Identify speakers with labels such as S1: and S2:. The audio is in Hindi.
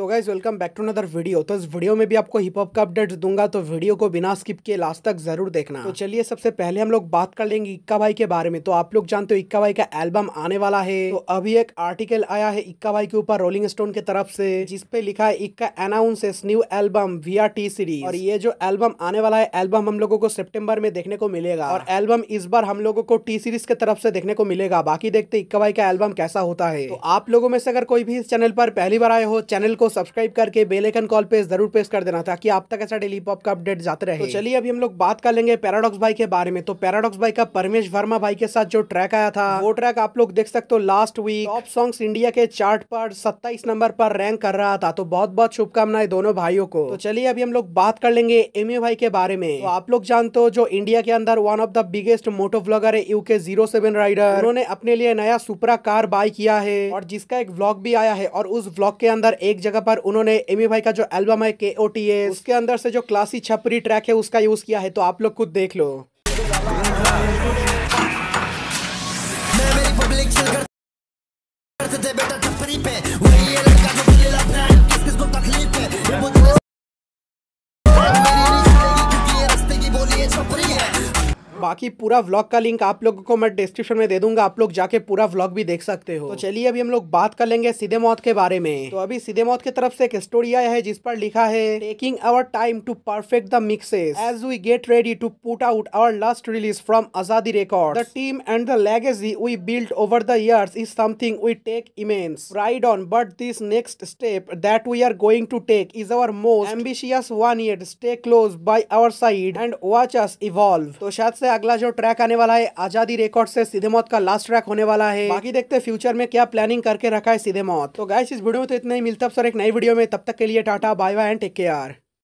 S1: so guys welcome back to another video तो इस वीडियो में भी आपको हिप हॉप का अपडेट दूंगा तो वीडियो को बिना स्किप किए लास्ट तक जरूर देखना तो चलिए सबसे पहले हम लोग बात कर लेंगे इक्का भाई के बारे में तो आप लोग जानते हो इक्का भाई का एल्बम आने वाला है तो अभी एक आर्टिकल आया है इक्का भाई के ऊपर रोलिंग स्टोन के तरफ से जिसपे लिखा है Ikka announce new album we are T-Series और ये जो एल्बम आने वाला है एल्बम हम लोगों को सेप्टेम्बर में देखने को मिलेगा और एल्बम इस बार हम लोगों को टी सीरीज के तरफ से देखने को मिलेगा बाकी देखते इक्का भाई का एल्बम कैसा होता है तो आप लोगों में से अगर कोई भी इस चैनल पर पहली बार आए हो चैनल को सब्सक्राइब करके बेल आइकन कॉल पे जरूर प्रेस कर देना ताकि आप तक ऐसा डेली पॉप का अपडेट जाते रहे तो चलिए अभी हम लोग बात कर लेंगे पैराडॉक्स भाई के बारे में तो पैराडॉक्स भाई का परमेश वर्मा भाई के साथ जो ट्रैक आया था वो ट्रैक आप लोग देख सकते हो last week top song India के चार्ट पर सत्ताईस नंबर पर रैंक कर रहा था तो बहुत बहुत शुभकामनाएं दोनों भाइयों को तो चलिए अभी हम लोग बात कर लेंगे एम भाई के बारे में तो आप लोग जानते हो जो इंडिया के अंदर one of the biggest moto blogger है यूके जीरो सेवन राइडर उन्होंने अपने लिए नया सुपरा कार बाय किया है और जिसका एक ब्लॉग भी आया है और उस ब्लॉग के अंदर एक जगह जगह पर उन्होंने एमी भाई का जो एल्बम है के ओ टी ए उसके अंदर से जो क्लासी छपरी ट्रैक है उसका यूज़ किया है तो आप लोग खुद देख लो मैं पे बाकी पूरा व्लॉग का लिंक आप लोगों को मैं डिस्क्रिप्शन में दे दूंगा आप लोग जाके पूरा व्लॉग भी देख सकते हो तो चलिए अभी हम लोग बात कर लेंगे सीधे मौत के बारे में तो अभी सीधे मौत की तरफ से एक स्टोरी आया है जिस पर लिखा है taking our time to perfect the mixes as we get ready to put out our last release from Azadi record the team and the legacy we build over the years is something we take immense pride on but this next step that we are going to take is our most ambitious one yet stay close by our side and watch us evolve तो शायद से अगला जो ट्रैक आने वाला है आजादी रिकॉर्ड से सीधे मौत का लास्ट ट्रैक होने वाला है बाकी देखते फ्यूचर में क्या प्लानिंग करके रखा है सीधे मौत तो गाइस इस वीडियो में तो इतना ही मिलता है सर एक नई वीडियो में तब तक के लिए tata bye bye and take care